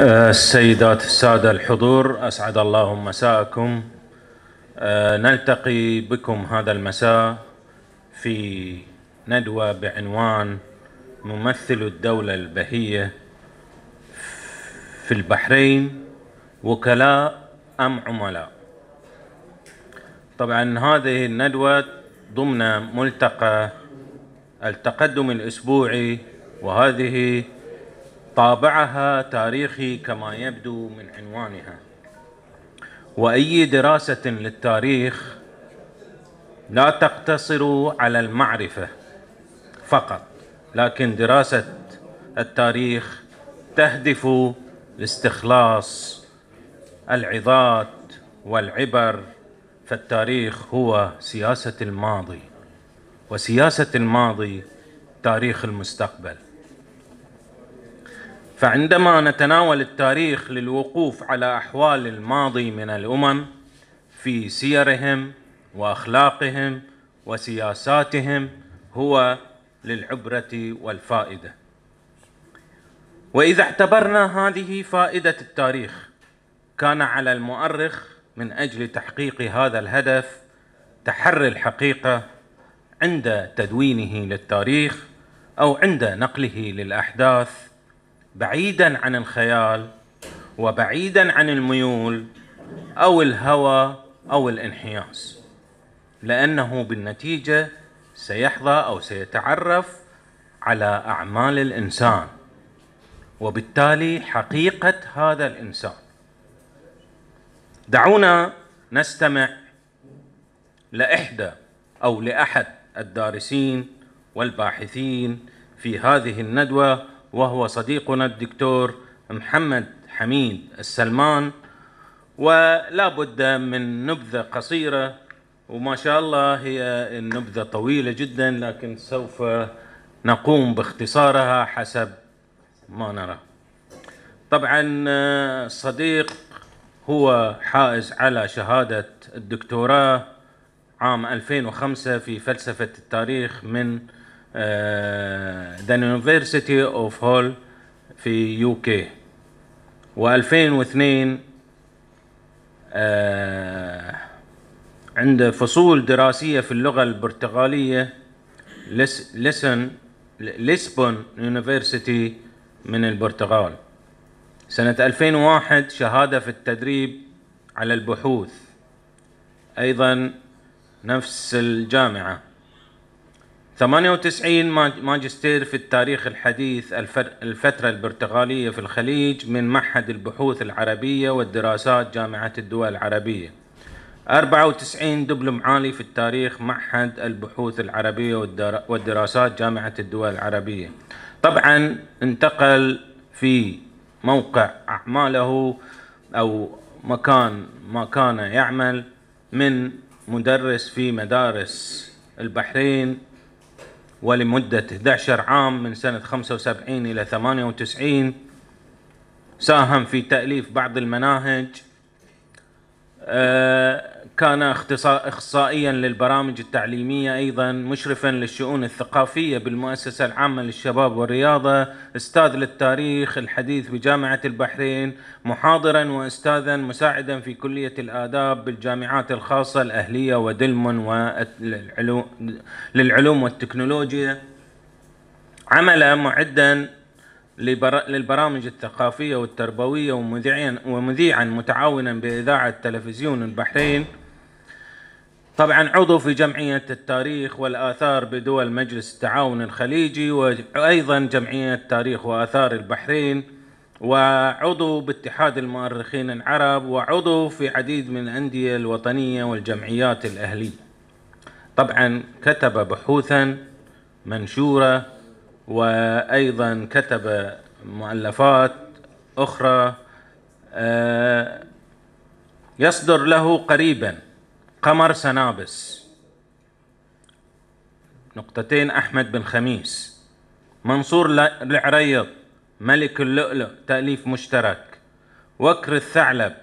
آه، السيدات السادة الحضور أسعد الله مساءكم آه، نلتقي بكم هذا المساء في ندوة بعنوان ممثل الدولة البهية في البحرين وكلاء أم عملاء طبعا هذه الندوة ضمن ملتقى التقدم الأسبوعي وهذه طابعها تاريخي كما يبدو من عنوانها واي دراسه للتاريخ لا تقتصر على المعرفه فقط لكن دراسه التاريخ تهدف لاستخلاص العظات والعبر فالتاريخ هو سياسه الماضي وسياسه الماضي تاريخ المستقبل فعندما نتناول التاريخ للوقوف على احوال الماضي من الامم في سيرهم واخلاقهم وسياساتهم هو للعبره والفائده واذا اعتبرنا هذه فائده التاريخ كان على المؤرخ من اجل تحقيق هذا الهدف تحري الحقيقه عند تدوينه للتاريخ او عند نقله للاحداث بعيدا عن الخيال وبعيدا عن الميول او الهوى او الانحياز لانه بالنتيجه سيحظى او سيتعرف على اعمال الانسان وبالتالي حقيقه هذا الانسان دعونا نستمع لاحدى او لاحد الدارسين والباحثين في هذه الندوه وهو صديقنا الدكتور محمد حميد السلمان ولا بد من نبذة قصيرة وما شاء الله هي النبذة طويلة جدا لكن سوف نقوم باختصارها حسب ما نرى طبعا صديق هو حائز على شهادة الدكتوراه عام 2005 في فلسفة التاريخ من ذا يونيفرسيتي اوف هول في يو كي و2002 عنده فصول دراسية في اللغة البرتغالية لسن ليسبون يونيفرسيتي من البرتغال سنة 2001 شهادة في التدريب على البحوث أيضا نفس الجامعة 98 ماجستير في التاريخ الحديث الفترة البرتغالية في الخليج من معهد البحوث العربية والدراسات جامعة الدول العربية 94 دبلوم عالي في التاريخ معهد البحوث العربية والدراسات جامعة الدول العربية طبعا انتقل في موقع أعماله أو مكان ما كان يعمل من مدرس في مدارس البحرين ولمدة 11 عام من سنة 75 إلى 98 ساهم في تأليف بعض المناهج آه، كان اخصائيا للبرامج التعليميه ايضا مشرفا للشؤون الثقافيه بالمؤسسه العامه للشباب والرياضه استاذ للتاريخ الحديث بجامعه البحرين محاضرا واستاذا مساعدا في كليه الاداب بالجامعات الخاصه الاهليه ودلمون للعلوم والتكنولوجيا عمل معدا للبرامج الثقافية والتربوية ومذيعا متعاونا بإذاعة تلفزيون البحرين طبعا عضو في جمعية التاريخ والآثار بدول مجلس التعاون الخليجي وأيضا جمعية تاريخ وآثار البحرين وعضو باتحاد المؤرخين العرب وعضو في عديد من الأندية الوطنية والجمعيات الأهلية طبعا كتب بحوثا منشورة وأيضا كتب مؤلفات أخرى آه، يصدر له قريبا قمر سنابس نقطتين أحمد بن خميس منصور العريض ملك اللؤلؤ تأليف مشترك وكر الثعلب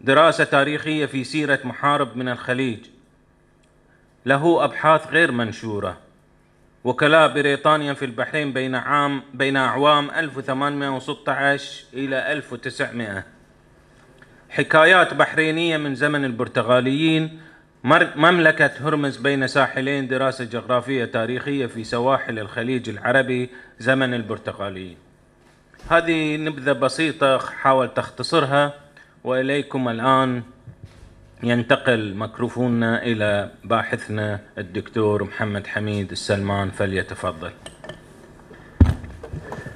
دراسة تاريخية في سيرة محارب من الخليج له أبحاث غير منشورة وكلاء بريطانيا في البحرين بين عام بين أعوام 1816 إلى 1900 حكايات بحرينية من زمن البرتغاليين مملكة هرمز بين ساحلين دراسة جغرافية تاريخية في سواحل الخليج العربي زمن البرتغاليين هذه نبذة بسيطة حاول تختصرها وإليكم الآن ينتقل ميكروفوننا إلى باحثنا الدكتور محمد حميد السلمان فليتفضل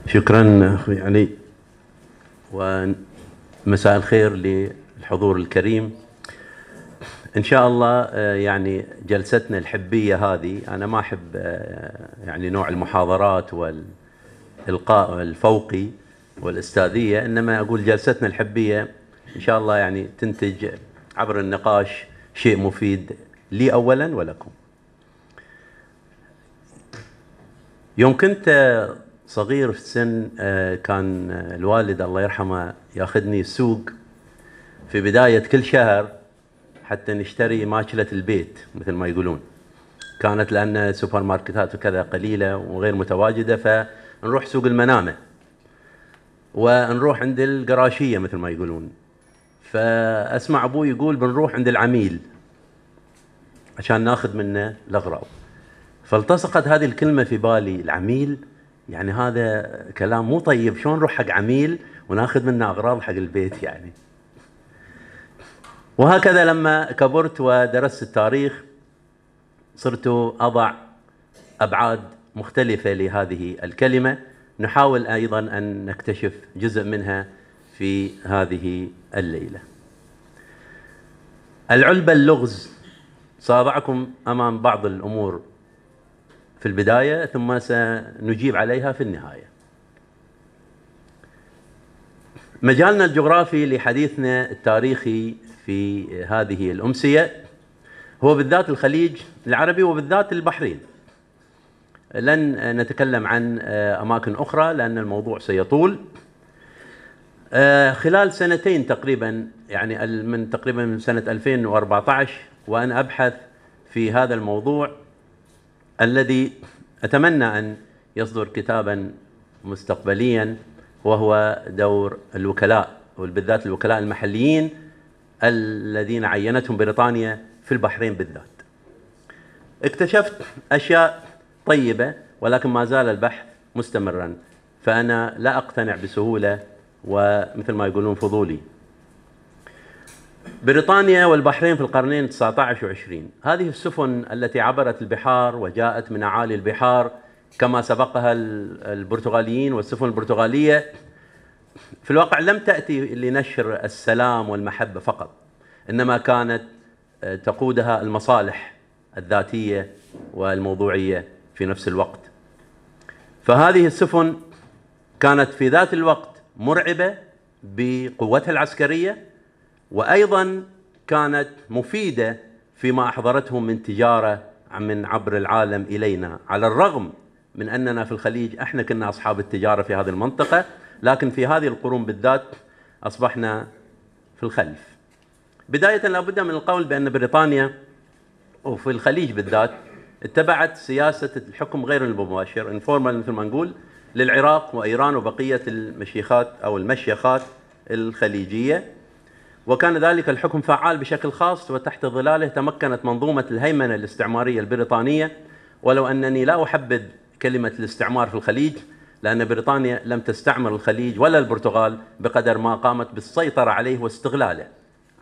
شكرا أخوي علي ومساء الخير للحضور الكريم إن شاء الله آه، يعني جلستنا الحبية هذه أنا ما أحب آه، يعني نوع المحاضرات والإلقاء الفوقي والأستاذية إنما أقول جلستنا الحبية إن شاء الله يعني تنتج عبر النقاش شيء مفيد لي اولا ولكم. يوم كنت صغير في السن آه، كان الوالد الله يرحمه ياخذني السوق في بدايه كل شهر حتى نشتري ماكله البيت مثل ما يقولون. كانت لان سوبر ماركتات وكذا قليله وغير متواجده فنروح سوق المنامه. ونروح عند القراشيه مثل ما يقولون فاسمع ابوي يقول بنروح عند العميل عشان ناخذ منه الاغراض فالتصقت هذه الكلمه في بالي العميل يعني هذا كلام مو طيب شلون نروح حق عميل وناخذ منه اغراض حق البيت يعني وهكذا لما كبرت ودرست التاريخ صرت اضع ابعاد مختلفه لهذه الكلمه نحاول ايضا ان نكتشف جزء منها في هذه الليلة العلبة اللغز سأضعكم أمام بعض الأمور في البداية ثم سنجيب عليها في النهاية مجالنا الجغرافي لحديثنا التاريخي في هذه الأمسية هو بالذات الخليج العربي وبالذات البحرين لن نتكلم عن أماكن أخرى لأن الموضوع سيطول آه، خلال سنتين تقريبا يعني من تقريبا من سنة 2014 وأنا أبحث في هذا الموضوع الذي أتمنى أن يصدر كتابا مستقبليا وهو دور الوكلاء وبالذات الوكلاء المحليين الذين عينتهم بريطانيا في البحرين بالذات اكتشفت أشياء طيبة ولكن ما زال البحث مستمرا فأنا لا أقتنع بسهولة ومثل ما يقولون فضولي بريطانيا والبحرين في القرنين 19 و20 هذه السفن التي عبرت البحار وجاءت من أعالي البحار كما سبقها البرتغاليين والسفن البرتغالية في الواقع لم تأتي لنشر السلام والمحبة فقط إنما كانت آه، تقودها المصالح الذاتية والموضوعية في نفس الوقت فهذه السفن كانت في ذات الوقت مرعبه بقوتها العسكريه وايضا كانت مفيده فيما احضرتهم من تجاره من عبر العالم الينا على الرغم من اننا في الخليج احنا كنا اصحاب التجاره في هذه المنطقه لكن في هذه القرون بالذات اصبحنا في الخلف. بدايه لابد من القول بان بريطانيا وفي الخليج بالذات اتبعت سياسه الحكم غير المباشر انفورمال مثل ما نقول للعراق وإيران وبقية المشيخات أو المشيخات الخليجية وكان ذلك الحكم فعال بشكل خاص وتحت ظلاله تمكنت منظومة الهيمنة الاستعمارية البريطانية ولو أنني لا أحبذ كلمة الاستعمار في الخليج لأن بريطانيا لم تستعمر الخليج ولا البرتغال بقدر ما قامت بالسيطرة عليه واستغلاله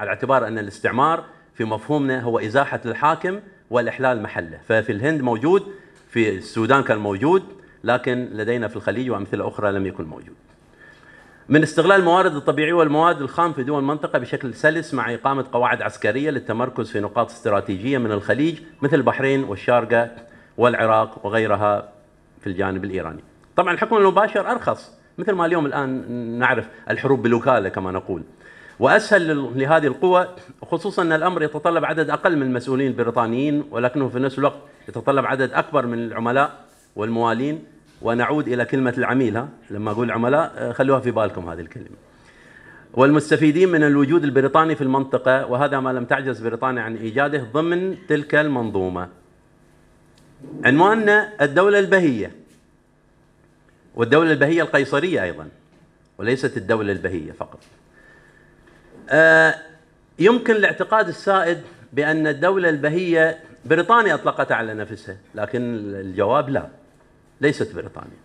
على اعتبار أن الاستعمار في مفهومنا هو إزاحة الحاكم والإحلال محله ففي الهند موجود في السودان كان موجود لكن لدينا في الخليج وأمثلة أخرى لم يكن موجود من استغلال الموارد الطبيعية والمواد الخام في دول المنطقة بشكل سلس مع إقامة قواعد عسكرية للتمركز في نقاط استراتيجية من الخليج مثل البحرين والشارقة والعراق وغيرها في الجانب الإيراني طبعا الحكم المباشر أرخص مثل ما اليوم الآن نعرف الحروب بالوكالة كما نقول وأسهل لهذه القوى خصوصا أن الأمر يتطلب عدد أقل من المسؤولين البريطانيين ولكنه في نفس الوقت يتطلب عدد أكبر من العملاء والموالين ونعود إلى كلمة العميل ها لما أقول عملاء آه، خلوها في بالكم هذه الكلمة والمستفيدين من الوجود البريطاني في المنطقة وهذا ما لم تعجز بريطانيا عن إيجاده ضمن تلك المنظومة عنواننا الدولة البهية والدولة البهية القيصرية أيضا وليست الدولة البهية فقط آه، يمكن الاعتقاد السائد بأن الدولة البهية بريطانيا أطلقتها على نفسها لكن الجواب لا ليست بريطانيا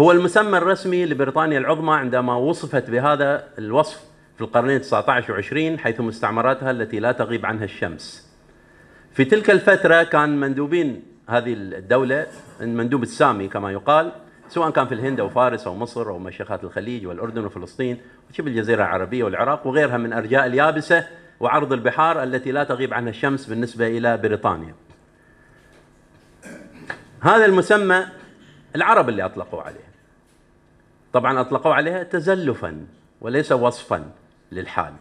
هو المسمى الرسمي لبريطانيا العظمى عندما وصفت بهذا الوصف في القرنين 19 و20 حيث مستعمراتها التي لا تغيب عنها الشمس في تلك الفترة كان مندوبين هذه الدولة المندوب السامي كما يقال سواء كان في الهند أو فارس أو مصر أو مشيخات الخليج والأردن وفلسطين وشبه الجزيرة العربية والعراق وغيرها من أرجاء اليابسة وعرض البحار التي لا تغيب عنها الشمس بالنسبة إلى بريطانيا هذا المسمى العرب اللي اطلقوا عليها طبعا اطلقوا عليها تزلفا وليس وصفا للحال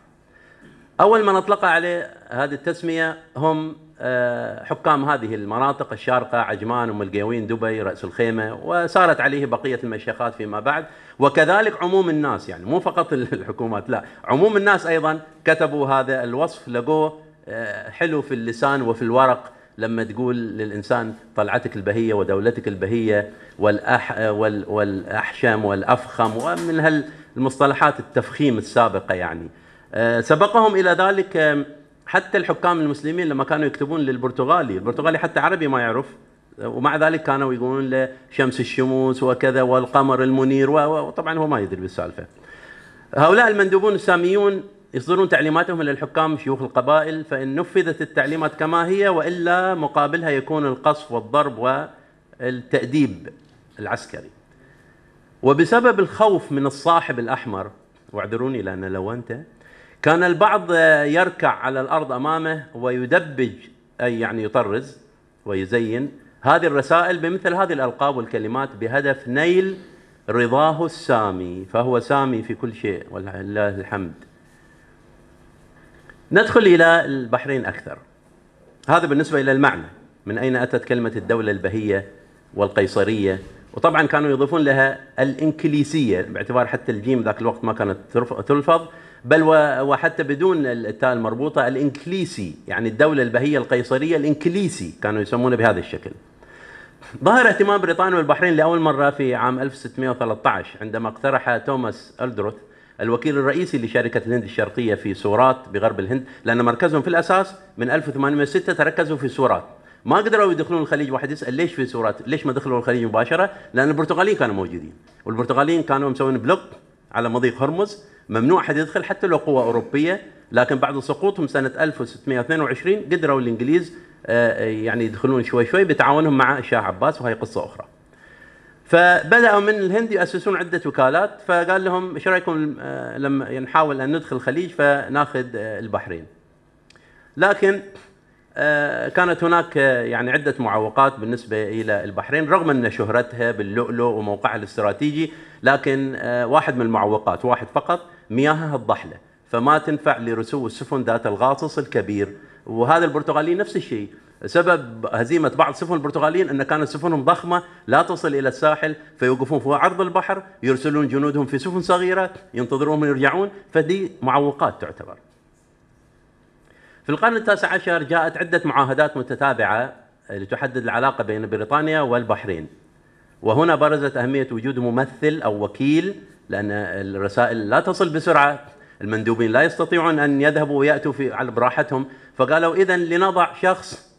اول من اطلق عليه هذه التسميه هم آه، حكام هذه المناطق الشارقه عجمان ام القيوين دبي راس الخيمه وسارت عليه بقيه المشيخات فيما بعد وكذلك عموم الناس يعني مو فقط الحكومات لا عموم الناس ايضا كتبوا هذا الوصف لقوه آه، حلو في اللسان وفي الورق لما تقول للإنسان طلعتك البهية ودولتك البهية والأح وال والأحشم والأفخم ومن هالمصطلحات التفخيم السابقة يعني آه، سبقهم إلى ذلك حتى الحكام المسلمين لما كانوا يكتبون للبرتغالي البرتغالي حتى عربي ما يعرف ومع ذلك كانوا يقولون له شمس الشموس وكذا والقمر المنير وطبعا هو ما يدري بالسالفة هؤلاء المندوبون الساميون يصدرون تعليماتهم للحكام شيوخ القبائل فإن نفذت التعليمات كما هي وإلا مقابلها يكون القصف والضرب والتأديب العسكري وبسبب الخوف من الصاحب الأحمر واعذروني لأن لونته كان البعض يركع على الأرض أمامه ويدبج أي يعني يطرز ويزين هذه الرسائل بمثل هذه الألقاب والكلمات بهدف نيل رضاه السامي فهو سامي في كل شيء ولله الحمد ندخل إلى البحرين أكثر هذا بالنسبة إلى المعنى من أين أتت كلمة الدولة البهية والقيصرية وطبعا كانوا يضيفون لها الإنكليسية باعتبار حتى الجيم ذاك الوقت ما كانت تلفظ بل وحتى بدون التاء المربوطة الإنكليسي يعني الدولة البهية القيصرية الإنكليسي كانوا يسمونه بهذا الشكل ظهر اهتمام بريطانيا والبحرين لأول مرة في عام 1613 عندما اقترح توماس ألدروث الوكيل الرئيسي لشركة الهند الشرقية في سورات بغرب الهند لأن مركزهم في الأساس من 1806 تركزوا في سورات ما قدروا يدخلون الخليج واحد يسال ليش في سورات ليش ما دخلوا الخليج مباشره لان البرتغاليين كانوا موجودين والبرتغاليين كانوا مسوين بلوك على مضيق هرمز ممنوع حد يدخل حتى لو قوه اوروبيه لكن بعد سقوطهم سنه 1622 قدروا الانجليز آه، يعني يدخلون شوي شوي بتعاونهم مع الشاه عباس وهي قصه اخرى فبداوا من الهند ياسسون عده وكالات فقال لهم ايش رايكم آه، لما نحاول ان ندخل الخليج فناخذ آه، البحرين لكن آه، كانت هناك يعني عده معوقات بالنسبه الى البحرين رغم ان شهرتها باللؤلؤ وموقعها الاستراتيجي لكن واحد من المعوقات واحد فقط مياهها الضحله فما تنفع لرسو السفن ذات الغاصص الكبير وهذا البرتغاليين نفس الشيء سبب هزيمة بعض سفن البرتغاليين أن كانت سفنهم ضخمة لا تصل إلى الساحل فيوقفون في عرض البحر يرسلون جنودهم في سفن صغيرة ينتظرونهم يرجعون فدي معوقات تعتبر في القرن التاسع عشر جاءت عدة معاهدات متتابعة لتحدد العلاقة بين بريطانيا والبحرين وهنا برزت أهمية وجود ممثل أو وكيل لأن الرسائل لا تصل بسرعة المندوبين لا يستطيعون أن يذهبوا ويأتوا في على براحتهم فقالوا إذا لنضع شخص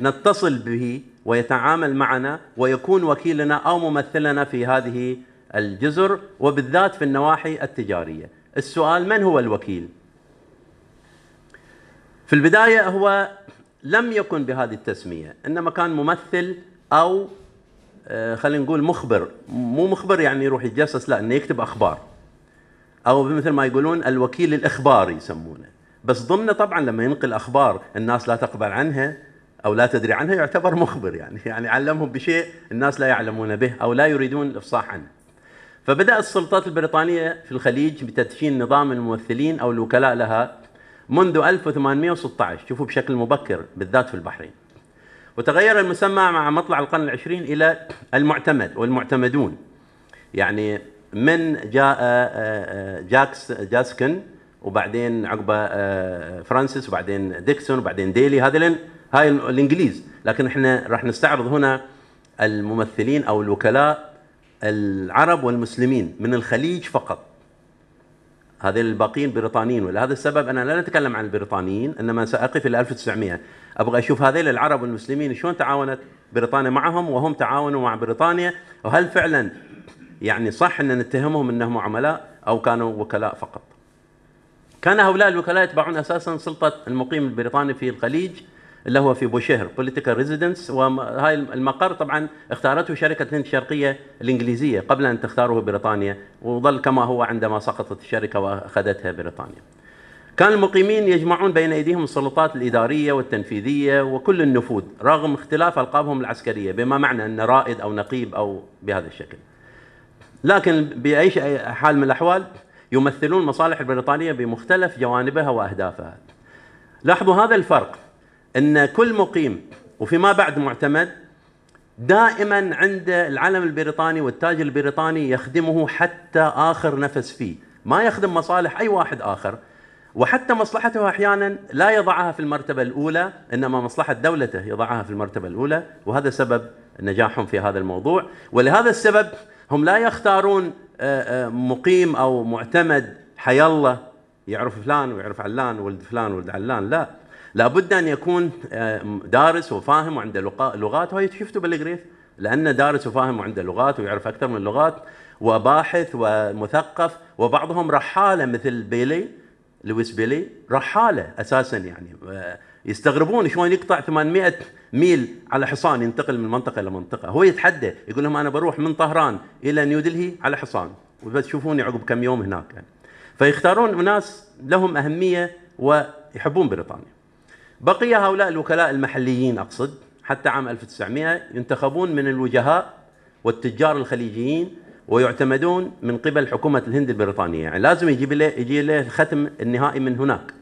نتصل به ويتعامل معنا ويكون وكيلنا أو ممثلنا في هذه الجزر وبالذات في النواحي التجارية السؤال من هو الوكيل؟ في البداية هو لم يكن بهذه التسمية إنما كان ممثل أو آه، خلينا نقول مخبر مو مخبر يعني يروح يتجسس لا انه يكتب اخبار او مثل ما يقولون الوكيل الاخباري يسمونه بس ضمنه طبعا لما ينقل اخبار الناس لا تقبل عنها او لا تدري عنها يعتبر مخبر يعني يعني علمهم بشيء الناس لا يعلمون به او لا يريدون الافصاح عنه فبدات السلطات البريطانيه في الخليج بتدشين نظام الممثلين او الوكلاء لها منذ 1816 شوفوا بشكل مبكر بالذات في البحرين وتغير المسمى مع مطلع القرن العشرين الى المعتمد والمعتمدون يعني من جاء آه، آه، جاكس جاسكن وبعدين عقبه آه، فرانسيس وبعدين ديكسون وبعدين ديلي هذول هاي الانجليز لكن احنا راح نستعرض هنا الممثلين او الوكلاء العرب والمسلمين من الخليج فقط هذه الباقيين بريطانيين ولهذا السبب انا لا اتكلم عن البريطانيين انما ساقف الى 1900 ابغى اشوف هذيل العرب والمسلمين شلون تعاونت بريطانيا معهم وهم تعاونوا مع بريطانيا وهل فعلا يعني صح ان نتهمهم انهم عملاء او كانوا وكلاء فقط. كان هؤلاء الوكلاء يتبعون اساسا سلطه المقيم البريطاني في الخليج اللي هو في بوشهر بوليتيكال ريزيدنس وهاي المقر طبعا اختارته شركه الهند الشرقيه الانجليزيه قبل ان تختاره بريطانيا وظل كما هو عندما سقطت الشركه واخذتها بريطانيا. كان المقيمين يجمعون بين ايديهم السلطات الاداريه والتنفيذيه وكل النفوذ رغم اختلاف القابهم العسكريه بما معنى ان رائد او نقيب او بهذا الشكل. لكن باي حال من الاحوال يمثلون مصالح البريطانيه بمختلف جوانبها واهدافها. لاحظوا هذا الفرق ان كل مقيم وفيما بعد معتمد دائما عند العلم البريطاني والتاج البريطاني يخدمه حتى اخر نفس فيه، ما يخدم مصالح اي واحد اخر وحتى مصلحته احيانا لا يضعها في المرتبه الاولى انما مصلحه دولته يضعها في المرتبه الاولى وهذا سبب نجاحهم في هذا الموضوع ولهذا السبب هم لا يختارون آه، آه، مقيم او معتمد حي الله يعرف فلان ويعرف علان ولد فلان ولد علان لا لابد ان يكون آه، دارس وفاهم وعنده لغات وهي شفته بالغريف لانه دارس وفاهم وعنده لغات ويعرف اكثر من لغات وباحث ومثقف وبعضهم رحاله مثل بيلي لويس بيلي رحاله اساسا يعني يستغربون شلون يقطع 800 ميل على حصان ينتقل من منطقه لمنطقه هو يتحدى يقول لهم انا بروح من طهران الى نيودلهي على حصان وبتشوفوني عقب كم يوم هناك يعني. فيختارون اناس لهم اهميه ويحبون بريطانيا بقي هؤلاء الوكلاء المحليين اقصد حتى عام 1900 ينتخبون من الوجهاء والتجار الخليجيين ويعتمدون من قبل حكومه الهند البريطانيه يعني لازم يجيب له يجي له الختم النهائي من هناك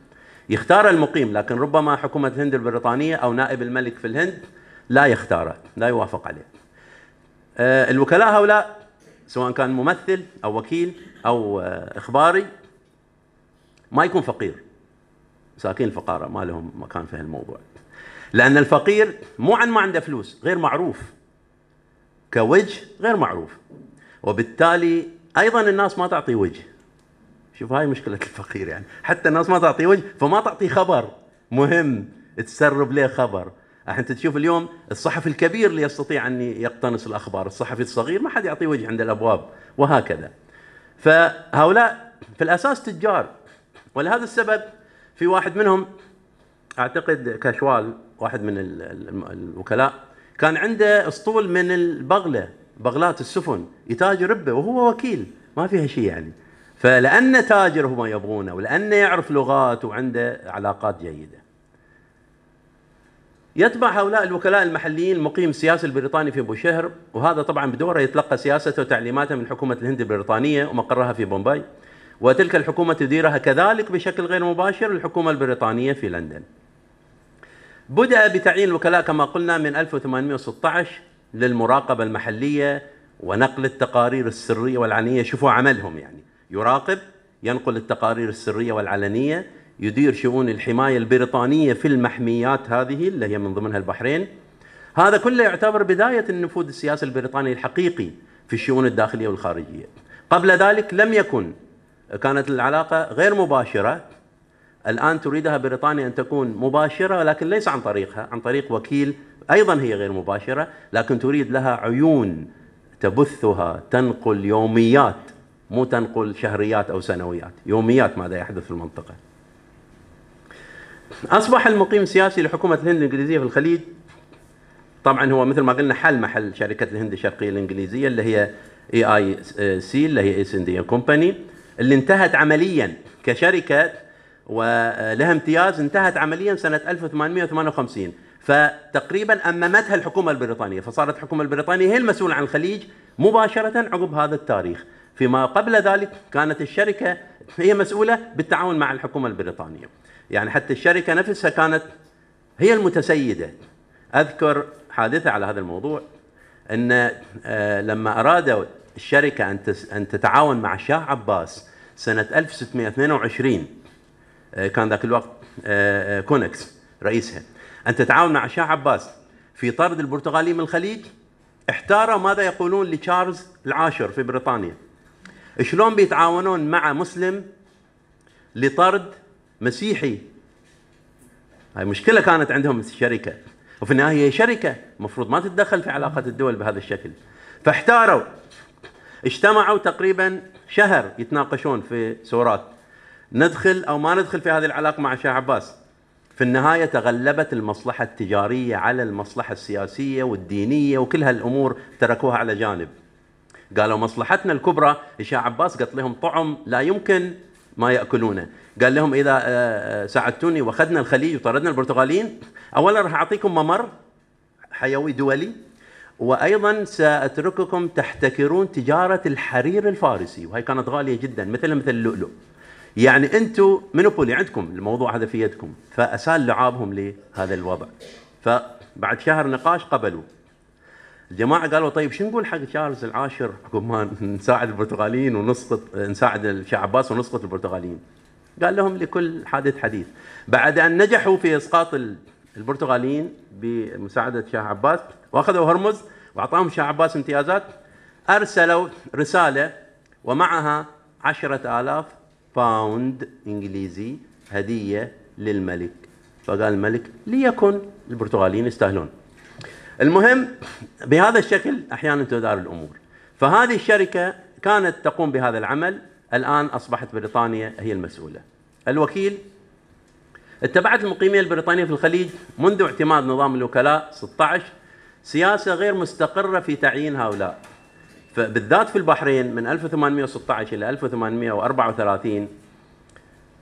يختار المقيم لكن ربما حكومة الهند البريطانية أو نائب الملك في الهند لا يختاره لا يوافق عليه آه، الوكلاء هؤلاء سواء كان ممثل أو وكيل أو آه، إخباري ما يكون فقير مساكين الفقارة ما لهم مكان في هالموضوع لأن الفقير مو عن ما عنده فلوس غير معروف كوجه غير معروف وبالتالي أيضا الناس ما تعطي وجه شوف هاي مشكله الفقير يعني حتى الناس ما تعطيه وجه فما تعطيه خبر مهم تسرب له خبر الحين تشوف اليوم الصحفي الكبير اللي يستطيع ان يقتنص الاخبار الصحفي الصغير ما حد يعطي وجه عند الابواب وهكذا فهؤلاء في الاساس تجار ولهذا السبب في واحد منهم اعتقد كشوال واحد من الوكلاء كان عنده اسطول من البغله بغلات السفن يتاجر به وهو وكيل ما فيها شيء يعني فلأن تاجر هم يبغونه ولأنه يعرف لغات وعنده علاقات جيدة يتبع هؤلاء الوكلاء المحليين المقيم السياسي البريطاني في بوشهر وهذا طبعا بدوره يتلقى سياسته وتعليماته من حكومة الهند البريطانية ومقرها في بومباي وتلك الحكومة تديرها كذلك بشكل غير مباشر الحكومة البريطانية في لندن بدأ بتعيين الوكلاء كما قلنا من 1816 للمراقبة المحلية ونقل التقارير السرية والعلنية شوفوا عملهم يعني يراقب ينقل التقارير السرية والعلنية يدير شؤون الحماية البريطانية في المحميات هذه اللي هي من ضمنها البحرين هذا كله يعتبر بداية النفوذ السياسي البريطاني الحقيقي في الشؤون الداخلية والخارجية قبل ذلك لم يكن كانت العلاقة غير مباشرة الآن تريدها بريطانيا أن تكون مباشرة ولكن ليس عن طريقها عن طريق وكيل أيضا هي غير مباشرة لكن تريد لها عيون تبثها تنقل يوميات مو تنقل شهريات أو سنويات يوميات ماذا يحدث في المنطقة أصبح المقيم السياسي لحكومة الهند الإنجليزية في الخليج طبعا هو مثل ما قلنا حل محل شركة الهند الشرقية الإنجليزية اللي هي اي اي سي اللي هي ايست انديا كومباني اللي انتهت عمليا كشركه ولها امتياز انتهت عمليا سنه 1858 فتقريبا اممتها الحكومه البريطانيه فصارت الحكومه البريطانيه هي المسؤوله عن الخليج مباشره عقب هذا التاريخ فيما قبل ذلك كانت الشركة هي مسؤولة بالتعاون مع الحكومة البريطانية يعني حتى الشركة نفسها كانت هي المتسيدة أذكر حادثة على هذا الموضوع أن آه، لما أرادوا الشركة أن تتعاون مع الشاه عباس سنة 1622 آه، كان ذاك الوقت آه، كونكس رئيسها أن تتعاون مع الشاه عباس في طرد البرتغاليين من الخليج احتار ماذا يقولون لتشارلز العاشر في بريطانيا شلون بيتعاونون مع مسلم لطرد مسيحي هاي مشكلة كانت عندهم الشركة وفي النهاية هي شركة المفروض ما تتدخل في علاقات الدول بهذا الشكل فاحتاروا اجتمعوا تقريبا شهر يتناقشون في سورات ندخل أو ما ندخل في هذه العلاقة مع شاه عباس في النهاية تغلبت المصلحة التجارية على المصلحة السياسية والدينية وكل هالأمور تركوها على جانب قالوا مصلحتنا الكبرى هشام عباس قلت لهم طعم لا يمكن ما ياكلونه قال لهم اذا آه، آه، ساعدتوني واخذنا الخليج وطردنا البرتغاليين اولا راح اعطيكم ممر حيوي دولي وايضا ساترككم تحتكرون تجاره الحرير الفارسي وهي كانت غاليه جدا مثل مثل اللؤلؤ يعني انتم منوبولي عندكم الموضوع هذا في يدكم فاسال لعابهم لهذا الوضع فبعد شهر نقاش قبلوا الجماعه قالوا طيب شو نقول حق تشارلز العاشر عقب ما نساعد البرتغاليين ونسقط نساعد الشيخ عباس ونسقط البرتغاليين قال لهم لكل حادث حديث بعد ان نجحوا في اسقاط البرتغاليين بمساعده شاه عباس واخذوا هرمز واعطاهم شاه عباس امتيازات ارسلوا رساله ومعها عشرة آلاف باوند إنجليزي هدية للملك فقال الملك ليكن البرتغاليين يستاهلون المهم بهذا الشكل احيانا تدار الامور فهذه الشركه كانت تقوم بهذا العمل الان اصبحت بريطانيا هي المسؤوله الوكيل اتبعت المقيمين البريطانيين في الخليج منذ اعتماد نظام الوكلاء 16 سياسه غير مستقره في تعيين هؤلاء فبالذات في البحرين من 1816 الى 1834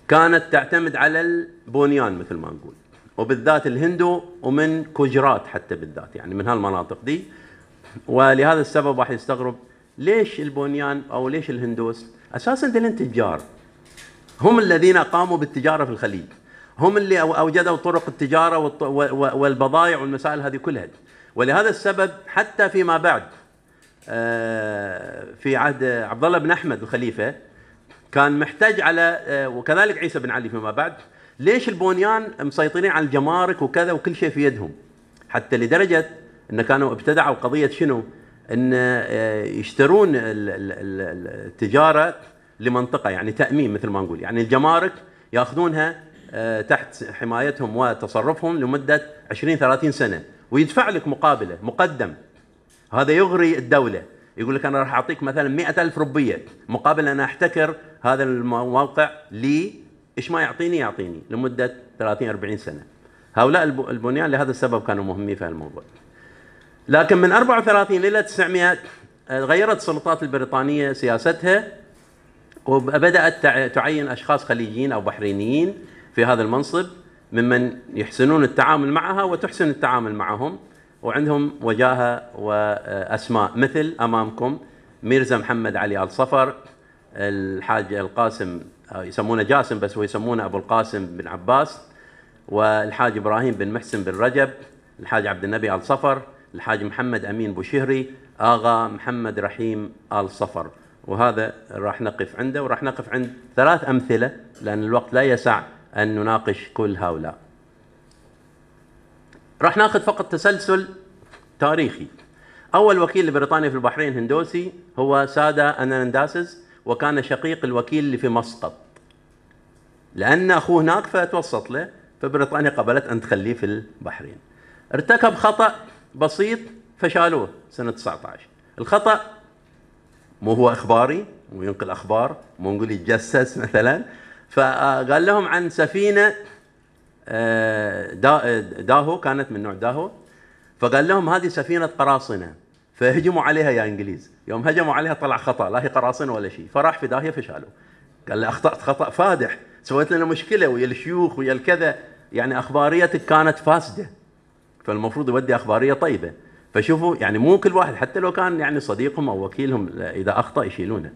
كانت تعتمد على البنيان مثل ما نقول وبالذات الهندو ومن كوجرات حتى بالذات يعني من هالمناطق دي ولهذا السبب راح يستغرب ليش البنيان او ليش الهندوس؟ اساسا دلين تجار هم الذين قاموا بالتجاره في الخليج هم اللي اوجدوا طرق التجاره والبضائع والمسائل هذه كلها ولهذا السبب حتى فيما بعد آه، في عهد عبد الله بن احمد الخليفه كان محتاج على آه، وكذلك عيسى بن علي فيما بعد ليش البونيان مسيطرين على الجمارك وكذا وكل شيء في يدهم حتى لدرجه ان كانوا ابتدعوا قضيه شنو؟ ان آه، يشترون التجاره لمنطقه يعني تامين مثل ما نقول يعني الجمارك ياخذونها آه، تحت حمايتهم وتصرفهم لمده 20 30 سنه ويدفع لك مقابله مقدم هذا يغري الدوله يقول لك انا راح اعطيك مثلا 100000 روبيه مقابل ان احتكر هذا الموقع لي ايش ما يعطيني يعطيني لمده 30 40 سنه. هؤلاء البنيان لهذا السبب كانوا مهمين في الموضوع. لكن من 34 الى 900 آه، غيرت السلطات البريطانيه سياستها وبدات تعين اشخاص خليجيين او بحرينيين في هذا المنصب ممن يحسنون التعامل معها وتحسن التعامل معهم وعندهم وجاهه واسماء مثل امامكم ميرزا محمد علي ال صفر الحاج القاسم آه، يسمونه جاسم بس هو يسمونه ابو القاسم بن عباس والحاج ابراهيم بن محسن بن رجب الحاج عبد النبي ال صفر الحاج محمد امين بوشهري اغا محمد رحيم ال صفر وهذا راح نقف عنده وراح نقف عند ثلاث امثله لان الوقت لا يسع ان نناقش كل هؤلاء. راح ناخذ فقط تسلسل تاريخي. اول وكيل لبريطانيا في البحرين هندوسي هو سادة انانداسز وكان شقيق الوكيل اللي في مسقط لأن أخوه هناك فتوسط له فبريطانيا قبلت أن تخليه في البحرين ارتكب خطأ بسيط فشالوه سنة 19 الخطأ مو هو إخباري مو ينقل أخبار مو نقول يتجسس مثلا فقال لهم عن سفينة آه، داهو كانت من نوع داهو فقال لهم هذه سفينة قراصنة فهجموا عليها يا انجليز يوم هجموا عليها طلع خطا لا هي قراصنه ولا شيء فراح في داهيه فشالوا قال له اخطات خطا فادح سويت لنا مشكله ويا الشيوخ ويا الكذا يعني اخباريتك كانت فاسده فالمفروض يودي اخباريه طيبه فشوفوا يعني مو كل واحد حتى لو كان يعني صديقهم او وكيلهم اذا اخطا يشيلونه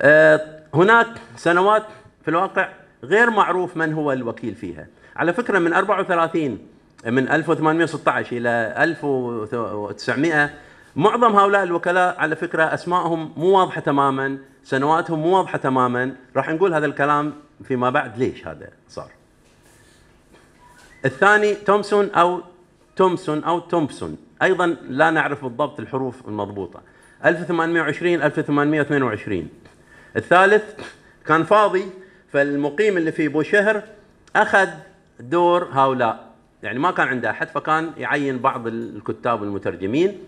آه، هناك سنوات في الواقع غير معروف من هو الوكيل فيها على فكره من 34 من 1816 الى 1900 معظم هؤلاء الوكلاء على فكره اسمائهم مو واضحه تماما سنواتهم مو واضحه تماما راح نقول هذا الكلام فيما بعد ليش هذا صار الثاني تومسون او تومسون او تومسون ايضا لا نعرف بالضبط الحروف المضبوطه 1820 1822 الثالث كان فاضي فالمقيم اللي في بو شهر اخذ دور هؤلاء يعني ما كان عنده احد فكان يعين بعض الكتاب والمترجمين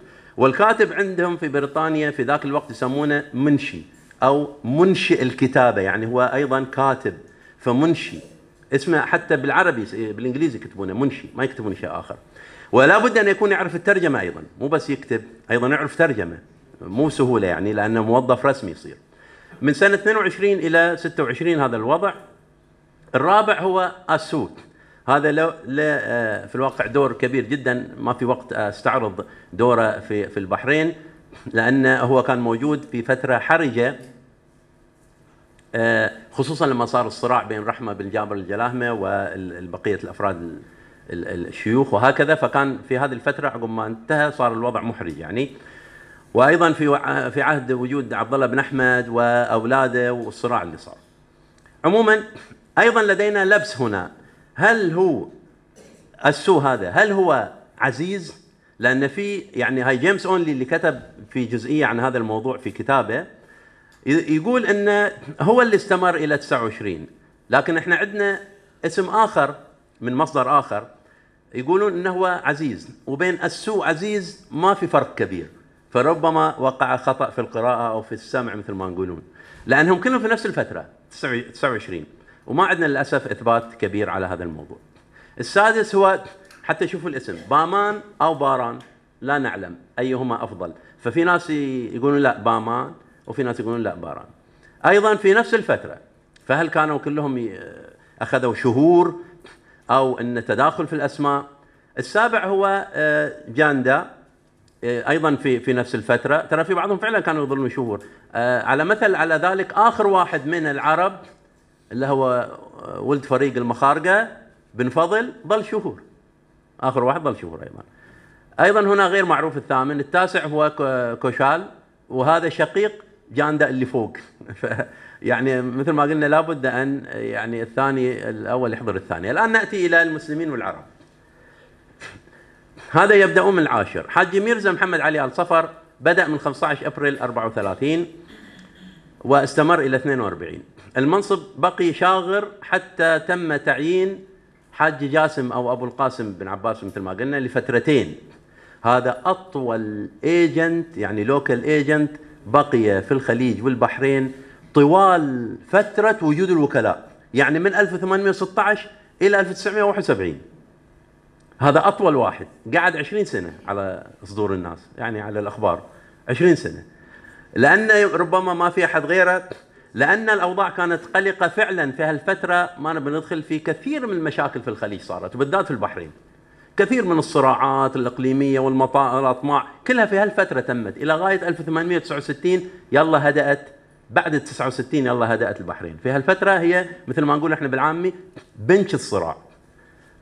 والكاتب عندهم في بريطانيا في ذاك الوقت يسمونه منشي او منشئ الكتابه يعني هو ايضا كاتب فمنشي اسمه حتى بالعربي بالانجليزي يكتبونه منشي ما يكتبون شيء اخر ولا بد ان يكون يعرف الترجمه ايضا مو بس يكتب ايضا يعرف ترجمه مو سهوله يعني لانه موظف رسمي يصير من سنه 22 الى 26 هذا الوضع الرابع هو اسوت هذا لو آه، في الواقع دور كبير جدا ما في وقت استعرض دوره في في البحرين لان هو كان موجود في فتره حرجه آه، خصوصا لما صار الصراع بين رحمه بن جابر الجلاهمه وبقيه الافراد الشيوخ وهكذا فكان في هذه الفتره عقب ما انتهى صار الوضع محرج يعني وايضا في في عهد وجود عبد الله بن احمد واولاده والصراع اللي صار. عموما ايضا لدينا لبس هنا هل هو السو هذا هل هو عزيز لان في يعني هاي جيمس اونلي اللي كتب في جزئيه عن هذا الموضوع في كتابه يقول انه هو اللي استمر الى 29 لكن احنا عندنا اسم اخر من مصدر اخر يقولون انه هو عزيز وبين السو عزيز ما في فرق كبير فربما وقع خطا في القراءه او في السمع مثل ما نقولون لانهم كلهم في نفس الفتره 29 وما عندنا للاسف اثبات كبير على هذا الموضوع. السادس هو حتى شوفوا الاسم بامان او باران لا نعلم ايهما افضل ففي ناس يقولون لا بامان وفي ناس يقولون لا باران. ايضا في نفس الفتره فهل كانوا كلهم اخذوا شهور او ان تداخل في الاسماء؟ السابع هو آه، جاندا آه، ايضا في في نفس الفتره ترى في بعضهم فعلا كانوا يظلون شهور آه، على مثل على ذلك اخر واحد من العرب اللي هو آه، ولد فريق المخارقه بن فضل ظل شهور اخر واحد ظل شهور ايضا ايضا هنا غير معروف الثامن التاسع هو كوشال وهذا شقيق جاندا اللي فوق يعني مثل ما قلنا لابد ان يعني الثاني الاول يحضر الثاني الان ناتي الى المسلمين والعرب هذا يبدأون من العاشر حاج ميرزا محمد علي آل صفر بدأ من 15 أبريل 34 واستمر إلى 42 المنصب بقي شاغر حتى تم تعيين حاج جاسم او ابو القاسم بن عباس مثل ما قلنا لفترتين هذا اطول ايجنت يعني لوكال ايجنت بقي في الخليج والبحرين طوال فتره وجود الوكلاء يعني من 1816 الى 1971 هذا اطول واحد قعد 20 سنه على صدور الناس يعني على الاخبار 20 سنه لان ربما ما في احد غيره لان الاوضاع كانت قلقه فعلا في هالفتره ما نبي ندخل في كثير من المشاكل في الخليج صارت وبالذات في البحرين. كثير من الصراعات الاقليميه والاطماع كلها في هالفتره تمت الى غايه 1869 يلا هدات بعد 69 يلا هدات البحرين، في هالفتره هي مثل ما نقول احنا بالعامي بنش الصراع.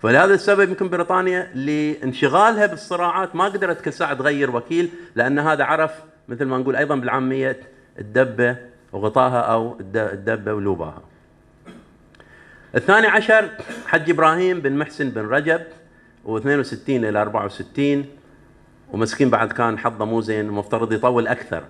فلهذا السبب يمكن بريطانيا لانشغالها بالصراعات ما قدرت كل ساعه تغير وكيل لان هذا عرف مثل ما نقول ايضا بالعاميه الدبه وغطاها أو الدبة ولوباها الثاني عشر حج إبراهيم بن محسن بن رجب و62 إلى 64 ومسكين بعد كان حظه مو زين المفترض يطول أكثر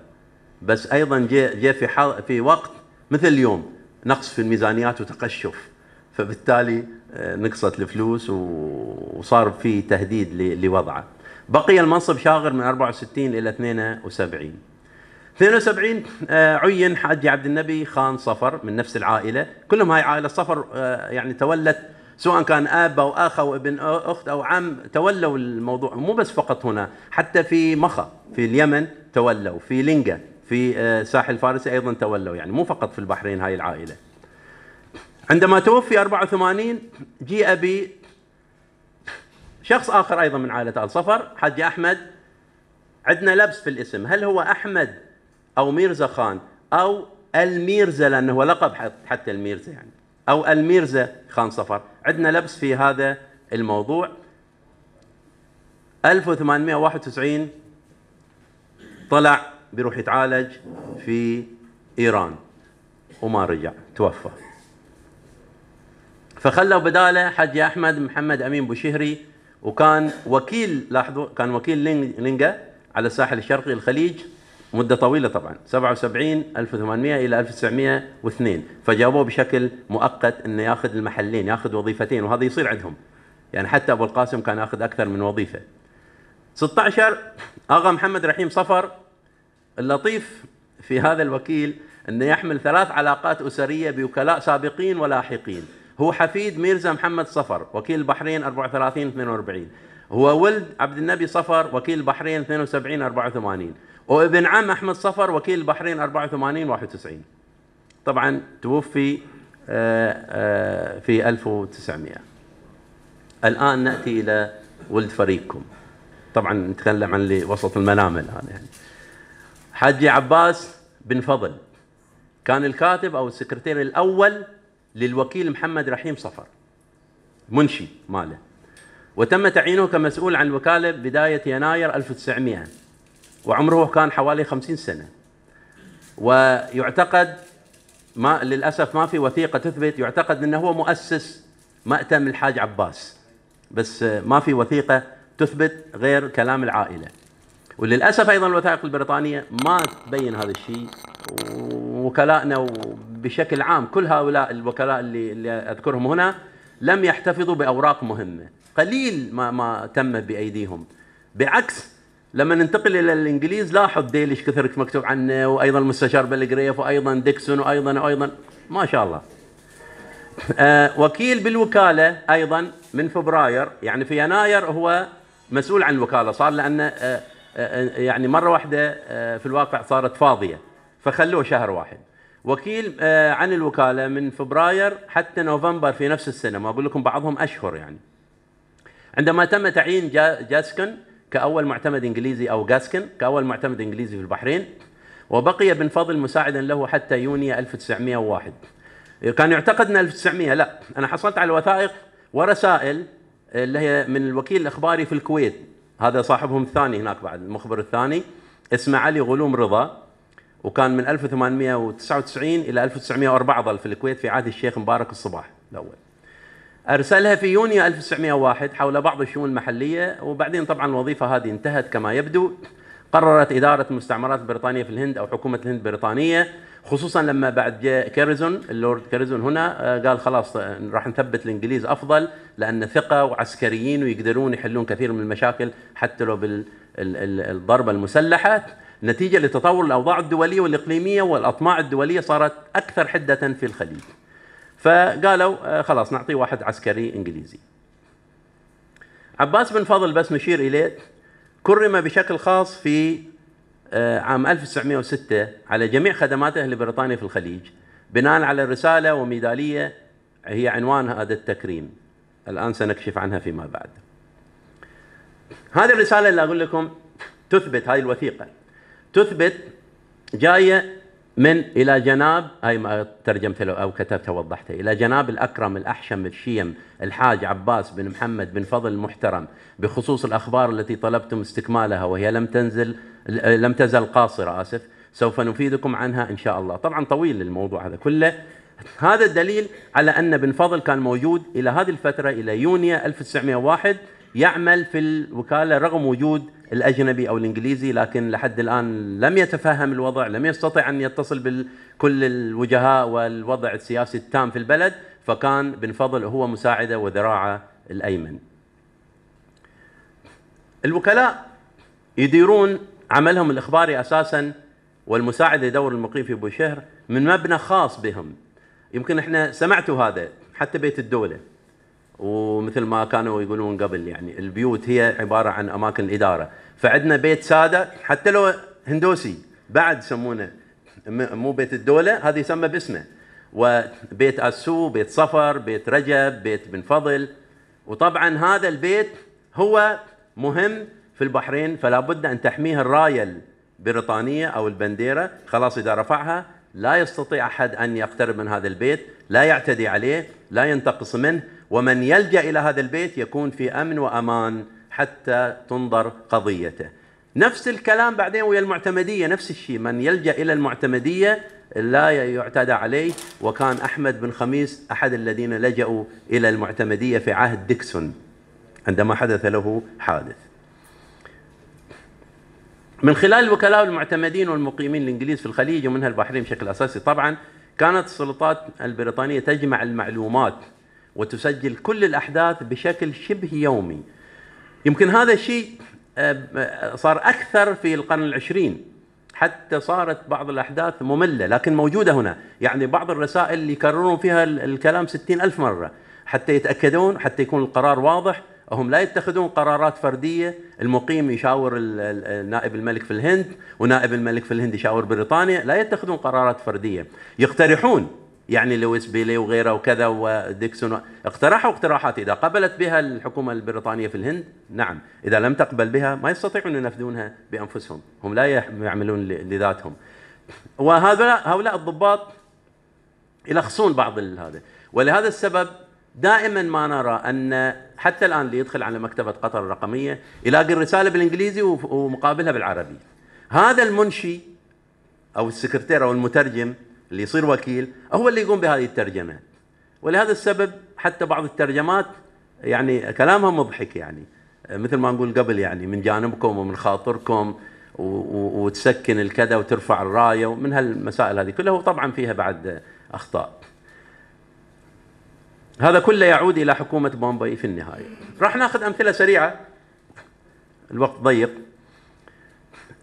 بس أيضا جاء جاء في حل... في وقت مثل اليوم نقص في الميزانيات وتقشف فبالتالي آه، نقصت الفلوس وصار في تهديد لوضعه بقي المنصب شاغر من 64 الى 72 72 آه، عين حاج عبد النبي خان صفر من نفس العائله كلهم هاي عائله صفر آه، يعني تولت سواء كان اب او اخ او ابن أو اخت او عم تولوا الموضوع مو بس فقط هنا حتى في مخا في اليمن تولوا في لينجا في آه، ساحل الفارسي ايضا تولوا يعني مو فقط في البحرين هاي العائله عندما توفي 84 جيء ب شخص اخر ايضا من عائله ال صفر حج احمد عندنا لبس في الاسم هل هو احمد او ميرزا خان او الميرزا لانه هو لقب حتى الميرزا يعني او الميرزا خان صفر عندنا لبس في هذا الموضوع 1891 طلع بيروح يتعالج في ايران وما رجع توفى فخلوا بداله حج احمد محمد امين بوشهري وكان وكيل لاحظوا كان وكيل لينجا على الساحل الشرقي الخليج مده طويله طبعا 77 1800 الى 1902 فجابوه بشكل مؤقت انه ياخذ المحلين ياخذ وظيفتين وهذا يصير عندهم يعني حتى ابو القاسم كان ياخذ اكثر من وظيفه 16 اغا محمد رحيم صفر اللطيف في هذا الوكيل انه يحمل ثلاث علاقات اسريه بوكلاء سابقين ولاحقين هو حفيد ميرزا محمد صفر وكيل البحرين 34 42 هو ولد عبد النبي صفر وكيل البحرين 72 84 وابن عم احمد صفر وكيل البحرين 84 91 طبعا توفي آه، آه، في 1900 الان ناتي الى ولد فريقكم طبعا نتكلم عن اللي وسط المنام الان يعني حجي عباس بن فضل كان الكاتب او السكرتير الاول للوكيل محمد رحيم صفر منشي ماله وتم تعيينه كمسؤول عن الوكاله بدايه يناير 1900 وعمره كان حوالي 50 سنة ويعتقد ما للأسف ما في وثيقة تثبت يعتقد أنه هو مؤسس مأتم الحاج عباس بس ما في وثيقة تثبت غير كلام العائلة وللأسف أيضا الوثائق البريطانية ما تبين هذا الشيء ووكلائنا بشكل عام كل هؤلاء الوكلاء اللي, اللي أذكرهم هنا لم يحتفظوا بأوراق مهمة قليل ما, ما تم بأيديهم بعكس لما ننتقل الى الانجليز لاحظ ديليش كثر مكتوب عنه وايضا المستشار بلغريف وايضا ديكسون وايضا وايضا ما شاء الله. آه وكيل بالوكاله ايضا من فبراير يعني في يناير هو مسؤول عن الوكاله صار لانه آه آه يعني مره واحده آه، في الواقع صارت فاضيه فخلوه شهر واحد. وكيل آه، عن الوكاله من فبراير حتى نوفمبر في نفس السنه ما اقول لكم بعضهم اشهر يعني. عندما تم تعيين جاسكن كأول معتمد إنجليزي أو جاسكن كأول معتمد إنجليزي في البحرين وبقي بن فضل مساعدا له حتى يونيو 1901 كان يعتقد ان 1900 لا انا حصلت على الوثائق ورسائل اللي هي من الوكيل الاخباري في الكويت هذا صاحبهم الثاني هناك بعد المخبر الثاني اسمه علي غلوم رضا وكان من 1899 الى 1904 ظل في الكويت في عهد الشيخ مبارك الصباح الاول أرسلها في يونيو 1901 حول بعض الشؤون المحلية وبعدين طبعا الوظيفة هذه انتهت كما يبدو قررت إدارة مستعمرات بريطانيا في الهند أو حكومة الهند البريطانيه خصوصا لما بعد جاء كيرزون اللورد كيرزون هنا آه، قال خلاص آه، راح نثبت الإنجليز أفضل لأن ثقة وعسكريين ويقدرون يحلون كثير من المشاكل حتى لو بالضربة المسلحة نتيجة لتطور الأوضاع الدولية والإقليمية والأطماع الدولية صارت أكثر حدة في الخليج فقالوا آه، خلاص نعطيه واحد عسكري انجليزي عباس بن فضل بس نشير اليه كرم بشكل خاص في آه، عام 1906 على جميع خدماته لبريطانيا في الخليج بناء على رساله وميداليه هي عنوان هذا التكريم الان سنكشف عنها فيما بعد. هذه الرساله اللي اقول لكم تثبت هذه الوثيقه تثبت جايه من إلى جناب أي ما ترجمت له أو كتبت ووضحته إلى جناب الأكرم الأحشم الشيم الحاج عباس بن محمد بن فضل المحترم بخصوص الأخبار التي طلبتم استكمالها وهي لم تنزل لم تزل قاصرة آسف سوف نفيدكم عنها إن شاء الله طبعا طويل الموضوع هذا كله هذا الدليل على أن بن فضل كان موجود إلى هذه الفترة إلى يونيو 1901 يعمل في الوكاله رغم وجود الاجنبي او الانجليزي لكن لحد الان لم يتفهم الوضع، لم يستطع ان يتصل بكل الوجهاء والوضع السياسي التام في البلد، فكان بن فضل هو مساعده وذراعه الايمن. الوكلاء يديرون عملهم الاخباري اساسا والمساعده دور المقيم في بوشهر من مبنى خاص بهم. يمكن احنا سمعتوا هذا حتى بيت الدوله. ومثل ما كانوا يقولون قبل يعني البيوت هي عباره عن اماكن الاداره فعندنا بيت ساده حتى لو هندوسي بعد يسمونه مو بيت الدوله هذا يسمى باسمه وبيت اسو بيت صفر بيت رجب بيت بن فضل وطبعا هذا البيت هو مهم في البحرين فلا بد ان تحميه الرايه البريطانيه او البنديره خلاص اذا رفعها لا يستطيع احد ان يقترب من هذا البيت لا يعتدي عليه لا ينتقص منه ومن يلجا الى هذا البيت يكون في امن وامان حتى تنظر قضيته. نفس الكلام بعدين ويا المعتمديه نفس الشيء من يلجا الى المعتمديه لا يعتدى عليه وكان احمد بن خميس احد الذين لجأوا الى المعتمديه في عهد ديكسون عندما حدث له حادث. من خلال الوكلاء والمعتمدين والمقيمين الانجليز في الخليج ومنها البحرين بشكل اساسي طبعا كانت السلطات البريطانيه تجمع المعلومات وتسجل كل الأحداث بشكل شبه يومي يمكن هذا الشيء آه، آه، صار أكثر في القرن العشرين حتى صارت بعض الأحداث مملة لكن موجودة هنا يعني بعض الرسائل اللي يكررون فيها الكلام ستين ألف مرة حتى يتأكدون حتى يكون القرار واضح هم لا يتخذون قرارات فردية المقيم يشاور نائب الملك في الهند ونائب الملك في الهند يشاور بريطانيا لا يتخذون قرارات فردية يقترحون يعني لويس بيلي وغيره وكذا وديكسون اقترحوا اقتراحات اذا قبلت بها الحكومه البريطانيه في الهند نعم اذا لم تقبل بها ما يستطيعون ينفذونها بانفسهم هم لا يعملون لذاتهم وهؤلاء هؤلاء الضباط يلخصون بعض هذا ولهذا السبب دائما ما نرى ان حتى الان اللي يدخل على مكتبه قطر الرقميه يلاقي الرساله بالانجليزي ومقابلها بالعربي هذا المنشي او السكرتير او المترجم اللي يصير وكيل هو اللي يقوم بهذه الترجمه ولهذا السبب حتى بعض الترجمات يعني كلامها مضحك يعني مثل ما نقول قبل يعني من جانبكم ومن خاطركم وتسكن الكذا وترفع الرايه ومن هالمسائل هذه كلها وطبعا فيها بعد اخطاء. هذا كله يعود الى حكومه بومباي في النهايه. راح ناخذ امثله سريعه الوقت ضيق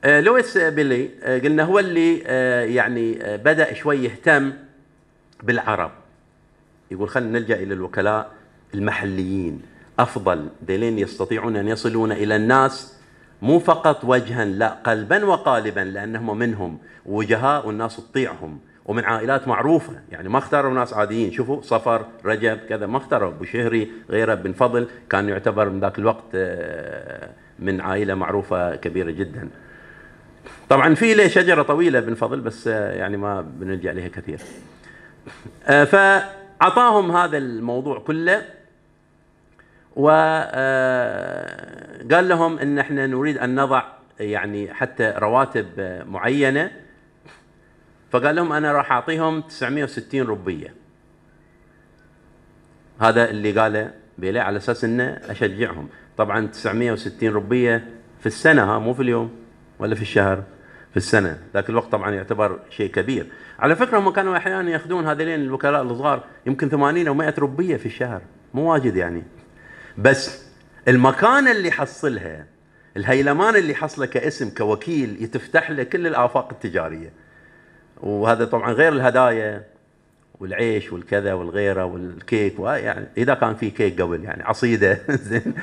آه، لويس بيلي آه، قلنا هو اللي آه، يعني بدا شوي يهتم بالعرب يقول خلينا نلجا الى الوكلاء المحليين افضل ديلين يستطيعون ان يصلون الى الناس مو فقط وجها لا قلبا وقالبا لانهم منهم وجهاء والناس تطيعهم ومن عائلات معروفه يعني ما اختاروا ناس عاديين شوفوا صفر رجب كذا ما اختاروا ابو شهري غيره بن فضل كان يعتبر من ذاك الوقت من عائله معروفه كبيره جدا طبعا في له شجره طويله ابن فضل بس آه، يعني ما بنرجع لها كثير آه، فاعطاهم هذا الموضوع كله وقال آه، لهم ان احنا نريد ان نضع يعني حتى رواتب معينه فقال لهم انا راح اعطيهم 960 ربيه هذا اللي قاله بيلي على اساس انه اشجعهم طبعا 960 ربيه في السنه ها مو في اليوم ولا في الشهر في السنه ذاك الوقت طبعا يعتبر شيء كبير على فكره هم كانوا احيانا ياخذون هذين الوكلاء الصغار يمكن 80 او 100 روبيه في الشهر مو واجد يعني بس المكانه اللي حصلها الهيلمان اللي حصله كاسم كوكيل يتفتح له كل الافاق التجاريه وهذا طبعا غير الهدايا والعيش والكذا والغيره والكيك يعني اذا كان في كيك قبل يعني عصيده زين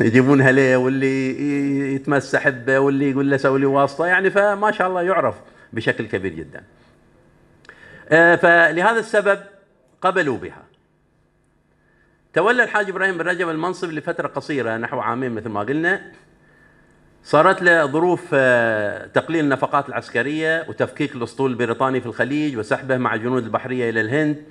يجيبونها ليه واللي يتمسح به واللي يقول له سوي لي واسطه يعني فما شاء الله يعرف بشكل كبير جدا. آه، فلهذا السبب قبلوا بها. تولى الحاج ابراهيم بن رجب المنصب لفتره قصيره نحو عامين مثل ما قلنا صارت له ظروف آه، تقليل النفقات العسكرية وتفكيك الأسطول البريطاني في الخليج وسحبه مع الجنود البحرية إلى الهند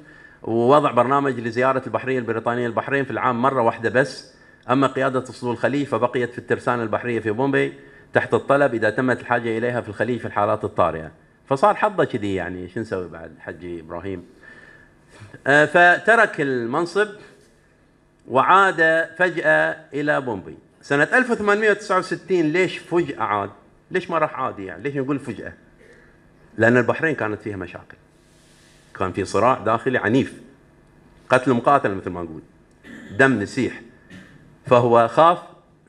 ووضع برنامج لزيارة البحرية البريطانية البحرين في العام مرة واحدة بس أما قيادة أسطول الخليج فبقيت في الترسانة البحرية في بومبي تحت الطلب إذا تمت الحاجة إليها في الخليج في الحالات الطارئة فصار حظه كذي يعني شو نسوي بعد حجي إبراهيم آه، فترك المنصب وعاد فجأة إلى بومبي سنة 1869 ليش فجأة عاد؟ ليش ما راح عادي يعني؟ ليش نقول فجأة؟ لأن البحرين كانت فيها مشاكل. كان في صراع داخلي عنيف. قتل مقاتل مثل ما نقول. دم نسيح. فهو خاف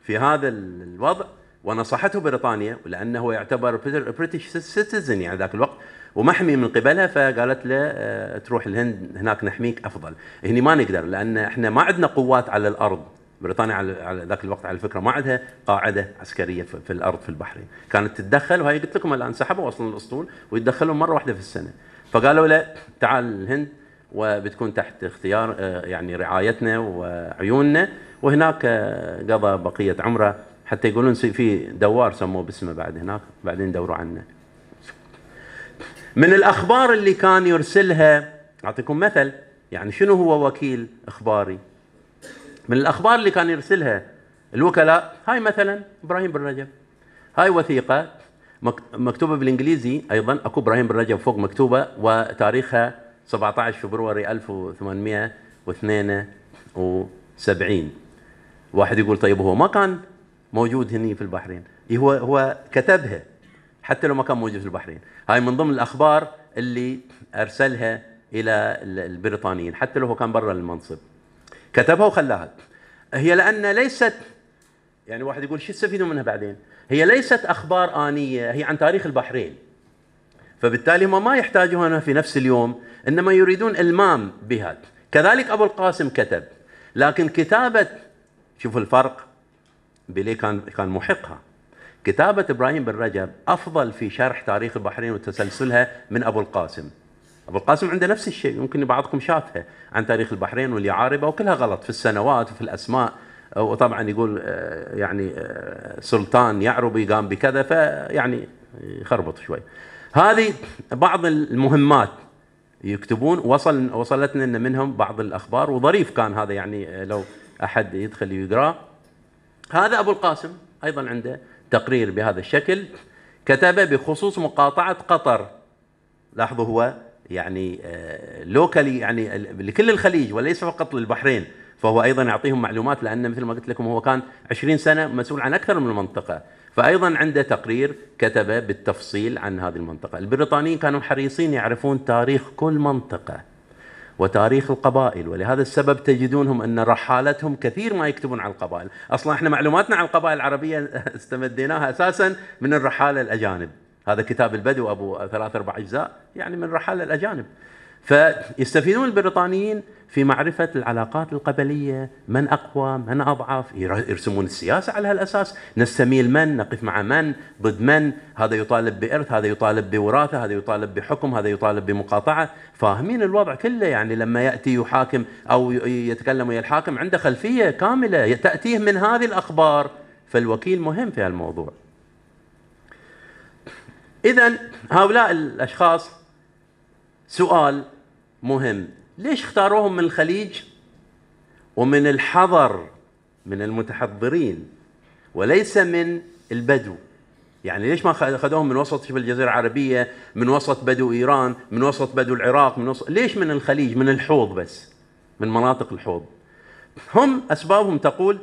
في هذا الوضع ونصحته بريطانيا ولأنه هو يعتبر بريتش سيتيزن يعني ذاك الوقت ومحمي من قبلها فقالت له آه، تروح الهند هناك نحميك أفضل. هني ما نقدر لأن احنا ما عندنا قوات على الأرض بريطانيا على على ذاك الوقت على فكره ما عندها قاعده عسكريه في الارض في البحرين، كانت تتدخل وهي قلت لكم الان سحبوا اصلا الاسطول ويتدخلون مره واحده في السنه، فقالوا له تعال الهند وبتكون تحت اختيار آه، يعني رعايتنا وعيوننا وهناك آه، قضى بقيه عمره حتى يقولون في دوار سموه باسمه بعد هناك بعدين دوروا عنه. من الاخبار اللي كان يرسلها اعطيكم مثل يعني شنو هو وكيل اخباري؟ من الاخبار اللي كان يرسلها الوكلاء هاي مثلا ابراهيم بن رجب هاي وثيقه مكتوبه بالانجليزي ايضا اكو ابراهيم بن رجب فوق مكتوبه وتاريخها 17 فبراير 1872 واحد يقول طيب هو ما كان موجود هني في البحرين إيه هو هو كتبها حتى لو ما كان موجود في البحرين هاي من ضمن الاخبار اللي ارسلها الى البريطانيين حتى لو هو كان برا المنصب كتبها وخلاها هي لان ليست يعني واحد يقول شو يستفيدوا منها بعدين هي ليست اخبار انيه هي عن تاريخ البحرين فبالتالي هم ما يحتاجونها في نفس اليوم انما يريدون المام بها كذلك ابو القاسم كتب لكن كتابه شوفوا الفرق بيليه كان كان محقها كتابه ابراهيم بن رجب افضل في شرح تاريخ البحرين وتسلسلها من ابو القاسم ابو القاسم عنده نفس الشيء يمكن بعضكم شافها عن تاريخ البحرين واليعاربه وكلها غلط في السنوات وفي الاسماء آه، وطبعا يقول آه، يعني آه، سلطان يعربي قام بكذا فيعني يخربط شوي. هذه بعض المهمات يكتبون وصل وصلتنا ان منهم بعض الاخبار وظريف كان هذا يعني لو احد يدخل يقراه. هذا ابو القاسم ايضا عنده تقرير بهذا الشكل كتب بخصوص مقاطعه قطر لاحظوا هو يعني لوكالي آه، يعني لكل الخليج وليس فقط للبحرين فهو ايضا يعطيهم معلومات لان مثل ما قلت لكم هو كان 20 سنه مسؤول عن اكثر من منطقه فايضا عنده تقرير كتبه بالتفصيل عن هذه المنطقه البريطانيين كانوا حريصين يعرفون تاريخ كل منطقه وتاريخ القبائل ولهذا السبب تجدونهم ان رحالتهم كثير ما يكتبون عن القبائل اصلا احنا معلوماتنا عن القبائل العربيه استمديناها اساسا من الرحاله الاجانب هذا كتاب البدو ابو ثلاث اربع اجزاء يعني من رحال الاجانب فيستفيدون البريطانيين في معرفة العلاقات القبلية من أقوى من أضعف يرسمون السياسة على هالأساس نستميل من نقف مع من ضد من هذا يطالب بإرث هذا يطالب بوراثة هذا يطالب بحكم هذا يطالب بمقاطعة فاهمين الوضع كله يعني لما يأتي يحاكم أو يتكلم ويا الحاكم عنده خلفية كاملة تأتيه من هذه الأخبار فالوكيل مهم في هالموضوع اذا هؤلاء الاشخاص سؤال مهم ليش اختاروهم من الخليج ومن الحضر من المتحضرين وليس من البدو يعني ليش ما اخذوهم من وسط شبه الجزيره العربيه من وسط بدو ايران من وسط بدو العراق من وسط ليش من الخليج من الحوض بس من مناطق الحوض هم اسبابهم تقول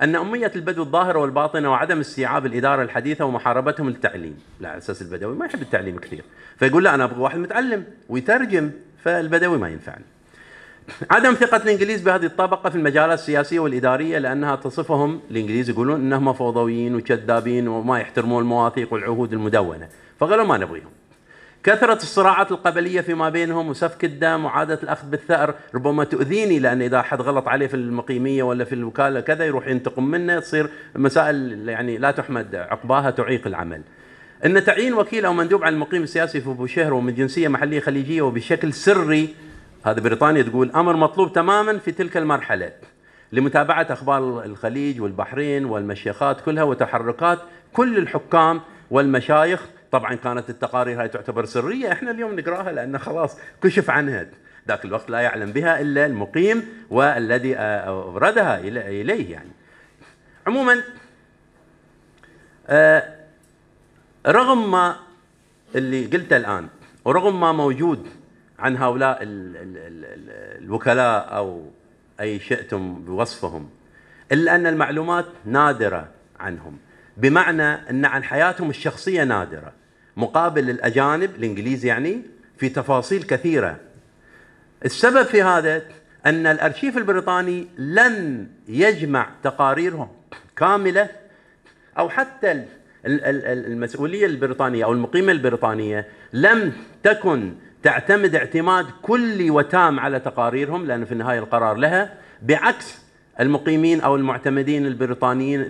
أن أمية البدو الظاهرة والباطنة وعدم استيعاب الإدارة الحديثة ومحاربتهم للتعليم لا على أساس البدوي ما يحب التعليم كثير فيقول لا أنا أبغى واحد متعلم ويترجم فالبدوي ما ينفعني عدم ثقة الإنجليز بهذه الطبقة في المجالات السياسية والإدارية لأنها تصفهم الإنجليز يقولون أنهم فوضويين وكذابين وما يحترمون المواثيق والعهود المدونة فقالوا ما نبغيهم كثرة الصراعات القبلية فيما بينهم وسفك الدم وعادة الأخذ بالثأر ربما تؤذيني لأن إذا أحد غلط عليه في المقيمية ولا في الوكالة كذا يروح ينتقم منه تصير مسائل يعني لا تحمد عقباها تعيق العمل أن تعيين وكيل أو مندوب عن المقيم السياسي في أبو شهر ومن جنسية محلية خليجية وبشكل سري هذا بريطانيا تقول أمر مطلوب تماما في تلك المرحلة لمتابعة أخبار الخليج والبحرين والمشيخات كلها وتحركات كل الحكام والمشايخ طبعا كانت التقارير هاي تعتبر سريه احنا اليوم نقراها لان خلاص كشف عنها ذاك الوقت لا يعلم بها الا المقيم والذي اوردها آه، اليه يعني عموما آه، رغم ما اللي قلته الان ورغم ما موجود عن هؤلاء الوكلاء او اي شئتم بوصفهم الا ان المعلومات نادره عنهم بمعنى ان عن حياتهم الشخصيه نادره مقابل الأجانب الإنجليز يعني في تفاصيل كثيرة السبب في هذا أن الأرشيف البريطاني لن يجمع تقاريرهم كاملة أو حتى المسؤولية البريطانية أو المقيمة البريطانية لم تكن تعتمد اعتماد كلي وتام على تقاريرهم لأن في النهاية القرار لها بعكس المقيمين او المعتمدين البريطانيين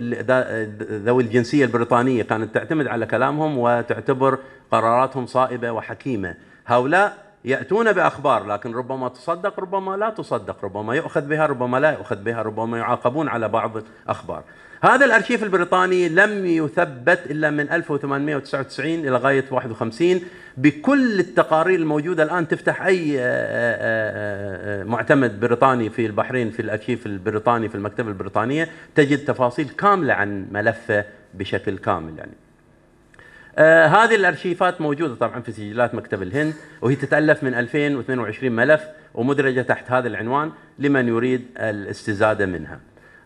ذوي الجنسيه البريطانيه كانت تعتمد على كلامهم وتعتبر قراراتهم صائبه وحكيمه هؤلاء يأتون بأخبار لكن ربما تصدق ربما لا تصدق ربما يؤخذ بها ربما لا يؤخذ بها ربما يعاقبون على بعض الأخبار هذا الأرشيف البريطاني لم يثبت إلا من 1899 إلى غاية 51 بكل التقارير الموجودة الآن تفتح أي آه، آه، آه، معتمد بريطاني في البحرين في الأرشيف البريطاني في المكتبة البريطانية تجد تفاصيل كاملة عن ملفه بشكل كامل يعني آه هذه الارشيفات موجوده طبعا في سجلات مكتب الهند وهي تتالف من 2022 ملف ومدرجه تحت هذا العنوان لمن يريد الاستزاده منها.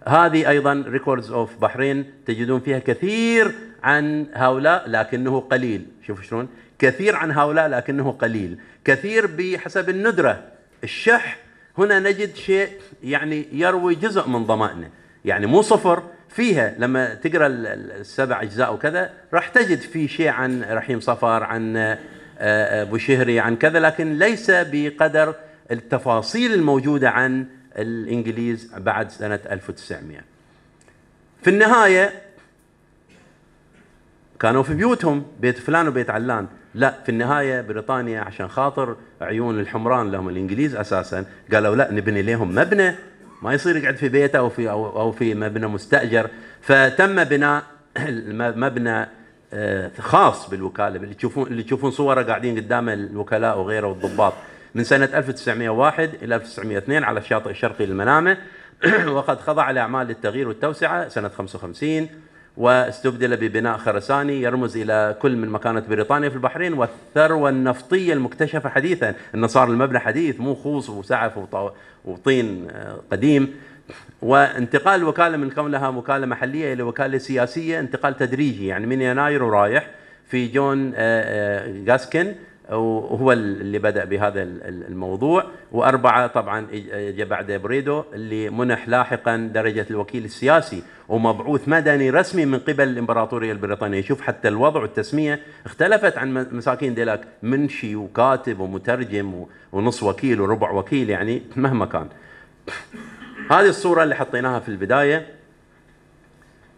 هذه ايضا ريكوردز اوف بحرين تجدون فيها كثير عن هؤلاء لكنه قليل، شوفوا شلون؟ كثير عن هؤلاء لكنه قليل، كثير بحسب الندره الشح هنا نجد شيء يعني يروي جزء من ضمائرنا، يعني مو صفر فيها لما تقرا السبع اجزاء وكذا راح تجد في شيء عن رحيم صفار عن آه، آه، ابو شهري عن كذا لكن ليس بقدر التفاصيل الموجوده عن الانجليز بعد سنه 1900 في النهايه كانوا في بيوتهم بيت فلان وبيت علان لا في النهايه بريطانيا عشان خاطر عيون الحمران لهم الانجليز اساسا قالوا لا نبني لهم مبنى ما يصير يقعد في بيته او في او, في مبنى مستاجر فتم بناء مبنى آه، خاص بالوكاله اللي تشوفون اللي تشوفون صوره قاعدين قدام الوكلاء وغيره والضباط من سنه 1901 الى 1902 على الشاطئ الشرقي للمنامه وقد خضع لاعمال التغيير والتوسعه سنه 55 واستبدل ببناء خرساني يرمز إلى كل من مكانة بريطانيا في البحرين والثروة النفطية المكتشفة حديثا إن صار المبنى حديث مو خوص وسعف وطين آه، قديم وانتقال الوكالة من كونها وكالة محلية إلى وكالة سياسية انتقال تدريجي يعني من يناير ورايح في جون جاسكن آه، آه، وهو اللي بدأ بهذا الموضوع وأربعة طبعا بعد بريدو اللي منح لاحقا درجة الوكيل السياسي ومبعوث مدني رسمي من قبل الإمبراطورية البريطانية شوف حتى الوضع والتسمية اختلفت عن مساكين ديلاك منشي وكاتب ومترجم ونص وكيل وربع وكيل يعني مهما كان هذه الصورة اللي حطيناها في البداية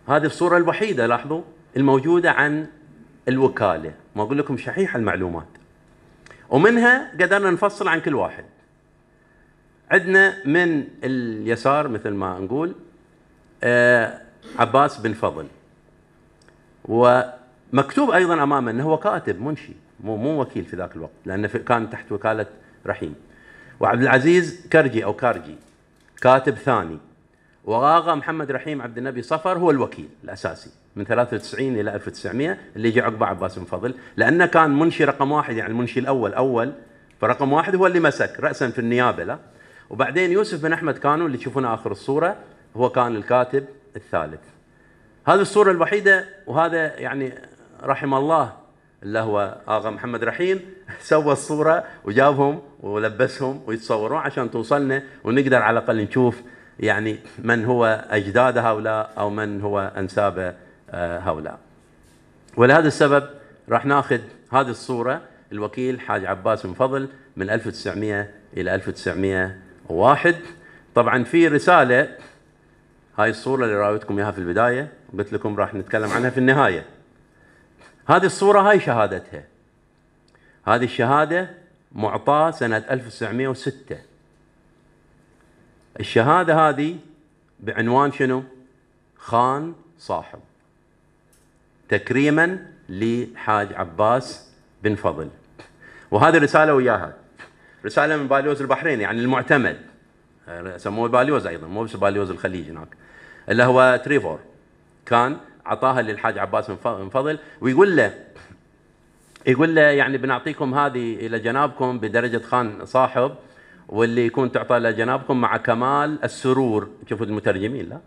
هذه الصورة الوحيدة لاحظوا الموجودة عن الوكالة ما أقول لكم شحيحة المعلومات ومنها قدرنا نفصل عن كل واحد عندنا من اليسار مثل ما نقول آه، عباس بن فضل ومكتوب ايضا امامه انه هو كاتب منشي مو مو وكيل في ذاك الوقت لانه كان تحت وكاله رحيم وعبد العزيز كرجي او كارجي كاتب ثاني وغاغا محمد رحيم عبد النبي صفر هو الوكيل الاساسي من 93 الى 1900 اللي جاء عقبه عباس بن فضل لانه كان منشي رقم واحد يعني المنشي الاول اول فرقم واحد هو اللي مسك راسا في النيابه له وبعدين يوسف بن احمد كانو اللي تشوفونه اخر الصوره هو كان الكاتب الثالث هذه الصوره الوحيده وهذا يعني رحم الله اللي هو اغا محمد رحيم سوى الصوره وجابهم ولبسهم ويتصورون عشان توصلنا ونقدر على الاقل نشوف يعني من هو أجداد هؤلاء أو من هو أنساب آه، هؤلاء ولهذا السبب راح ناخذ هذه الصورة الوكيل حاج عباس بن فضل من 1900 إلى 1901 طبعا في رسالة هاي الصورة اللي راويتكم إياها في البداية قلت لكم راح نتكلم عنها في النهاية هذه الصورة هاي شهادتها هذه الشهادة معطاة سنة 1906 الشهاده هذه بعنوان شنو؟ خان صاحب تكريما لحاج عباس بن فضل وهذه رساله وياها رساله من باليوز البحرين يعني المعتمد أه، سموه باليوز ايضا مو بس باليوز الخليج هناك اللي هو تريفور كان عطاها للحاج عباس بن فضل ويقول له يقول له يعني بنعطيكم هذه الى جنابكم بدرجه خان صاحب واللي يكون تعطى لجنابكم مع كمال السرور شوفوا المترجمين لا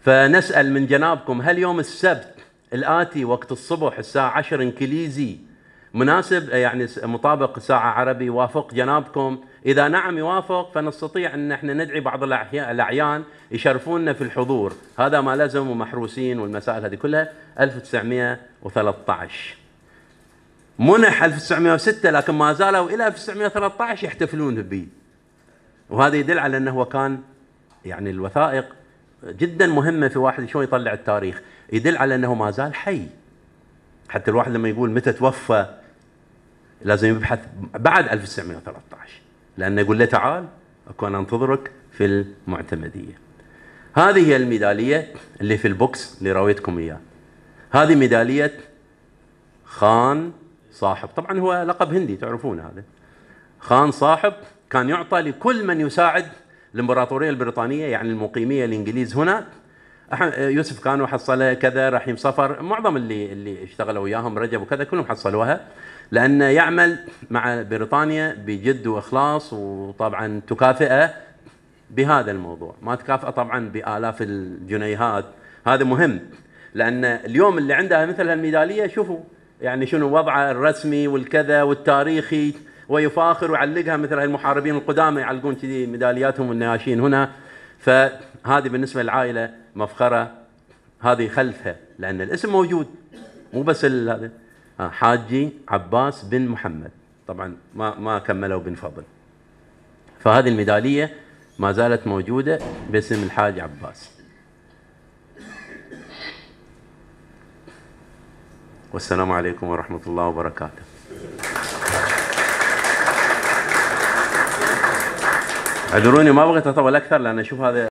فنسأل من جنابكم هل يوم السبت الآتي وقت الصبح الساعة 10 إنكليزي مناسب يعني مطابق ساعة عربي وافق جنابكم إذا نعم يوافق فنستطيع أن احنا ندعي بعض الأعيان يشرفوننا في الحضور هذا ما لزم ومحروسين والمسائل هذه كلها 1913 منح 1906 لكن ما زالوا الى 1913 يحتفلون به وهذا يدل على انه هو كان يعني الوثائق جدا مهمه في واحد شلون يطلع التاريخ يدل على انه ما زال حي حتى الواحد لما يقول متى توفى لازم يبحث بعد 1913 لانه يقول له تعال اكون انا انتظرك في المعتمديه هذه هي الميداليه اللي في البوكس اللي رويتكم اياه هذه ميداليه خان صاحب طبعا هو لقب هندي تعرفون هذا خان صاحب كان يعطى لكل من يساعد الامبراطوريه البريطانيه يعني المقيميه الانجليز هنا يوسف كان وحصل كذا رحيم صفر معظم اللي اللي اشتغلوا وياهم رجب وكذا كلهم حصلوها لانه يعمل مع بريطانيا بجد واخلاص وطبعا تكافئه بهذا الموضوع ما تكافئه طبعا بالاف الجنيهات هذا مهم لان اليوم اللي عنده مثل الميداليه شوفوا يعني شنو وضعه الرسمي والكذا والتاريخي ويفاخر ويعلقها مثل المحاربين القدامى يعلقون كذي ميدالياتهم والنياشين هنا فهذه بالنسبه للعائله مفخره هذه خلفها لان الاسم موجود مو بس هذا آه، حاجي عباس بن محمد طبعا ما ما كملوا بن فضل فهذه الميداليه ما زالت موجوده باسم الحاج عباس والسلام عليكم ورحمة الله وبركاته اعذروني ما بغيت اطول اكثر لان اشوف هذا